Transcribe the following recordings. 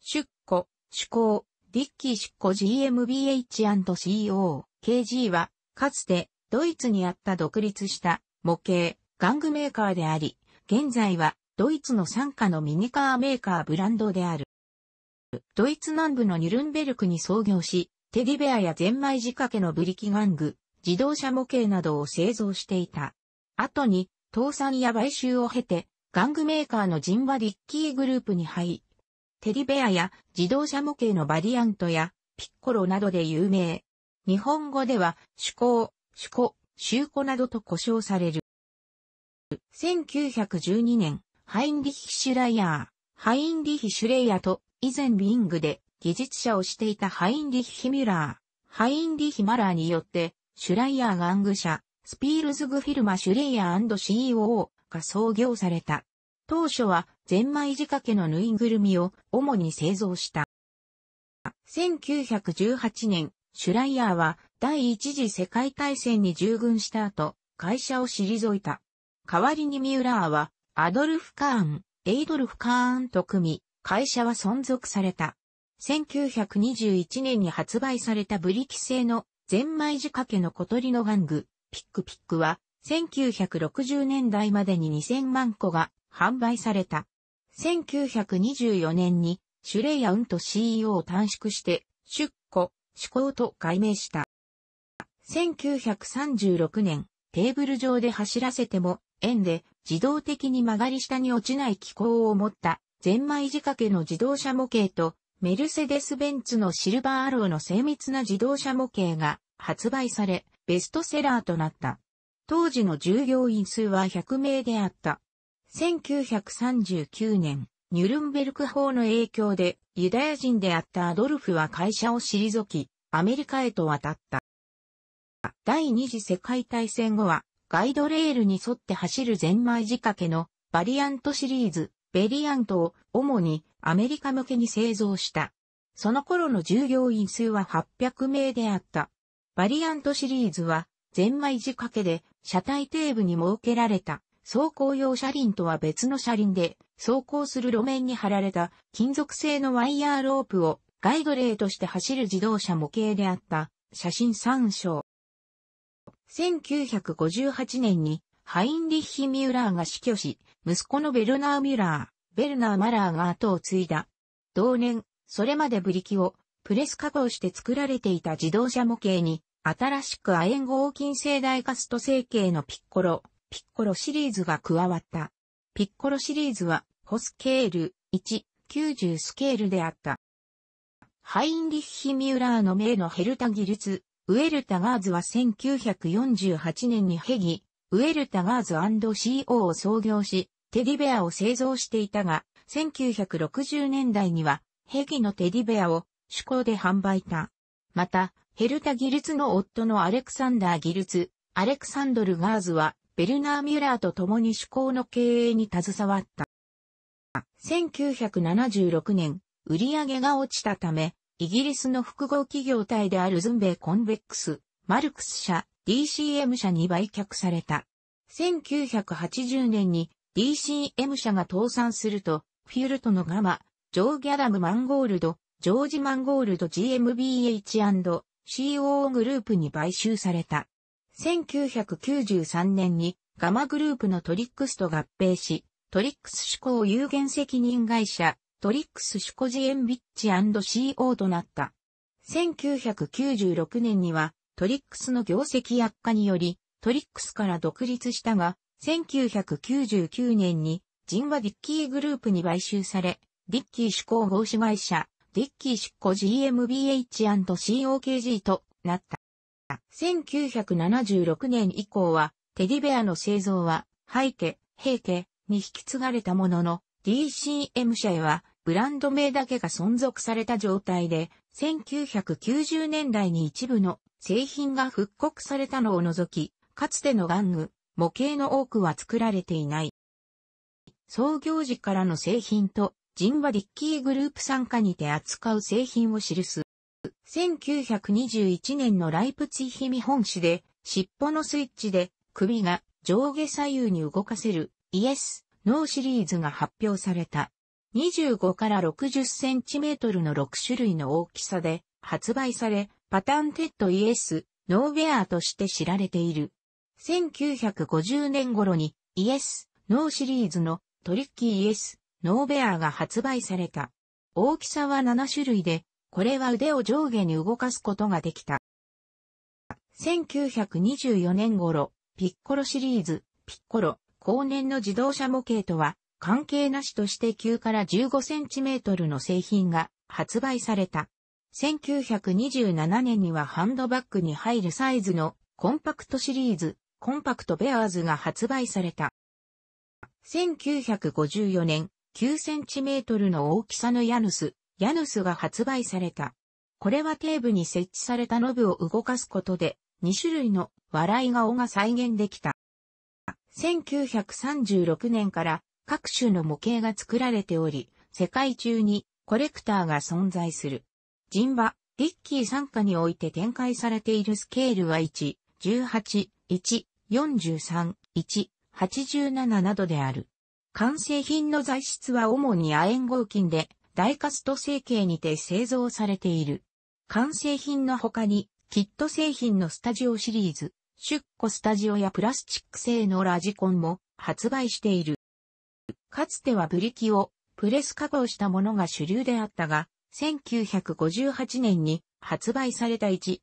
出庫、主考、ディッキー出庫 GmbH&CO、KG は、かつて、ドイツにあった独立した模型、玩具メーカーであり、現在は、ドイツの傘下のミニカーメーカーブランドである。ドイツ南部のニュルンベルクに創業し、テディベアやゼンマイ仕掛けのブリキ玩具、自動車模型などを製造していた。後に、倒産や買収を経て、玩具メーカーのジンはリッキーグループに入り、テディベアや自動車模型のバリアントやピッコロなどで有名。日本語では、趣向、趣向、修子などと呼称される。1912年、ハインリヒ・シュライヤー、ハインリヒ・シュレイヤと以前ビングで技術者をしていたハインリヒ・ヒミュラー、ハインリヒ・マラーによって、シュライヤー玩具社、スピールズグフィルマ・シュレイヤー &CEO、か創業された。当初は、ゼンマイ仕掛けのぬいぐるみを主に製造した。1918年、シュライヤーは第一次世界大戦に従軍した後、会社を退いた。代わりにミューラーは、アドルフ・カーン、エイドルフ・カーンと組み、会社は存続された。1921年に発売されたブリキ製のゼンマイ仕掛けの小鳥の玩具、ピックピックは1960年代までに2000万個が販売された。1924年にシュレイヤ・ウント CEO を短縮して出庫、コ行と改名した。1936年、テーブル上で走らせても、円で自動的に曲がり下に落ちない機構を持ったゼンマイ仕掛けの自動車模型とメルセデス・ベンツのシルバーアローの精密な自動車模型が発売され、ベストセラーとなった。当時の従業員数は100名であった。1939年、ニュルンベルク法の影響でユダヤ人であったアドルフは会社を退き、アメリカへと渡った。第二次世界大戦後はガイドレールに沿って走るゼンマイ仕掛けのバリアントシリーズ、ベリアントを主にアメリカ向けに製造した。その頃の従業員数は800名であった。バリアントシリーズはゼンマイ仕掛けで車体底部に設けられた走行用車輪とは別の車輪で走行する路面に貼られた金属製のワイヤーロープをガイドレーとして走る自動車模型であった写真参照。1958年にハインリッヒ・ミューラーが死去し、息子のベルナー・ミュラー、ベルナー・マラーが後を継いだ。同年、それまでブリキをプレス加工して作られていた自動車模型に新しく亜鉛合金製大カスト成形のピッコロ、ピッコロシリーズが加わった。ピッコロシリーズは、ホスケール1、90スケールであった。ハインリッヒ・ミューラーの名のヘルタギルツ、ウェルタガーズは1948年にヘギ、ウェルタガーズ &CO を創業し、テディベアを製造していたが、1960年代にはヘギのテディベアを主工で販売た。また、ヘルタ・ギルツの夫のアレクサンダー・ギルツ、アレクサンドル・ガーズは、ベルナー・ミュラーと共に趣向の経営に携わった。1976年、売上が落ちたため、イギリスの複合企業体であるズンベイ・コンベックス、マルクス社、DCM 社に売却された。1980年に DCM 社が倒産すると、フィュルトのガマ、ジョー・ギャラム・マンゴールド、ジョージ・マンゴールド GmbH& COO グループに買収された。1993年にガマグループのトリックスと合併し、トリックス思考有限責任会社、トリックス思考ジエンビッチ &CO となった。1996年にはトリックスの業績悪化によりトリックスから独立したが、1999年にジンはディッキーグループに買収され、ディッキー思考合資会社デッキー出庫 GMBH&COKG となった。1976年以降は、テディベアの製造は、廃家、平家に引き継がれたものの、DCM 社へは、ブランド名だけが存続された状態で、1990年代に一部の製品が復刻されたのを除き、かつての玩具、模型の多くは作られていない。創業時からの製品とジンはリッキーグループ参加にて扱う製品を記す。1921年のライプツィヒ見本誌で、尻尾のスイッチで首が上下左右に動かせるイエス・ノーシリーズが発表された。25から60センチメートルの6種類の大きさで発売され、パターンテッドイエス・ノーウェアとして知られている。1950年頃にイエス・ノーシリーズのトリッキーイエスノーベアが発売された。大きさは7種類で、これは腕を上下に動かすことができた。1924年頃、ピッコロシリーズ、ピッコロ、後年の自動車模型とは、関係なしとして9から15センチメートルの製品が発売された。1927年にはハンドバッグに入るサイズのコンパクトシリーズ、コンパクトベアーズが発売された。1954年、9センチメートルの大きさのヤヌス、ヤヌスが発売された。これは底部に設置されたノブを動かすことで、2種類の笑い顔が再現できた。1936年から各種の模型が作られており、世界中にコレクターが存在する。ジンバ、ディッキー参加において展開されているスケールは1、18、1、43、1、87などである。完成品の材質は主に亜鉛合金で、ダイカスト成形にて製造されている。完成品の他に、キット製品のスタジオシリーズ、シュッコスタジオやプラスチック製のラジコンも発売している。かつてはブリキをプレス加工したものが主流であったが、1958年に発売された190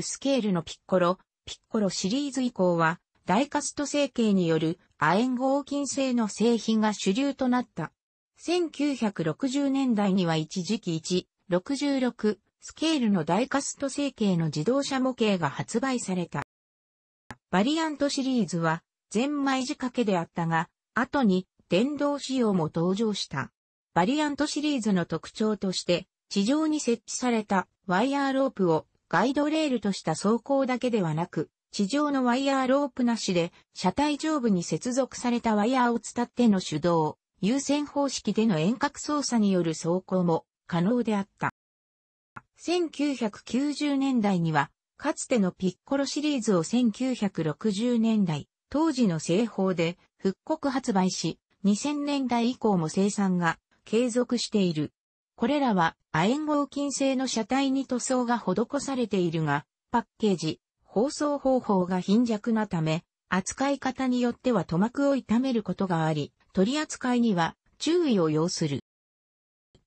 スケールのピッコロ、ピッコロシリーズ以降は、ダイカスト成形による亜鉛合金製の製品が主流となった。1960年代には一時期1、66スケールのダイカスト成形の自動車模型が発売された。バリアントシリーズは、ゼンマイ仕掛けであったが、後に電動仕様も登場した。バリアントシリーズの特徴として、地上に設置されたワイヤーロープをガイドレールとした走行だけではなく、地上のワイヤーロープなしで、車体上部に接続されたワイヤーを伝っての手動、優先方式での遠隔操作による走行も可能であった。1990年代には、かつてのピッコロシリーズを1960年代、当時の製法で復刻発売し、2000年代以降も生産が継続している。これらは亜鉛合金製の車体に塗装が施されているが、パッケージ、放送方法が貧弱なため、扱い方によっては塗膜を痛めることがあり、取り扱いには注意を要する。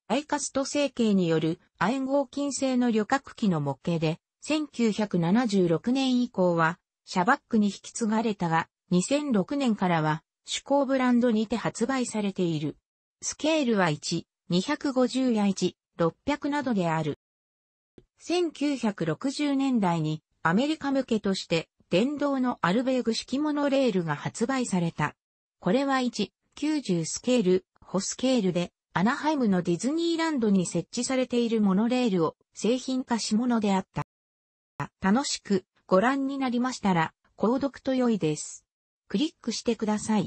アイカスト成形による亜鉛合金製の旅客機の模型で、1976年以降は、シャバックに引き継がれたが、2006年からは、主工ブランドにて発売されている。スケールは1、250や1、600などである。1960年代にアメリカ向けとして、電動のアルベーグ式モノレールが発売された。これは1、90スケール、ホスケールで、アナハイムのディズニーランドに設置されているモノレールを製品化し物であった。楽しくご覧になりましたら、購読と良いです。クリックしてください。